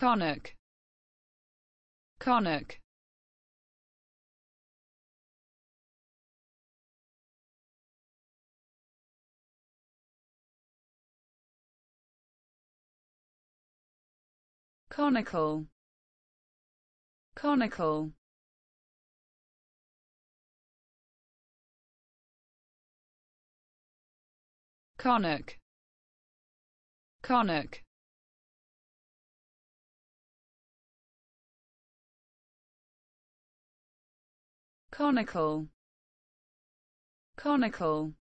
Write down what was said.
Connacht Connacht conical conical conic conic conical conical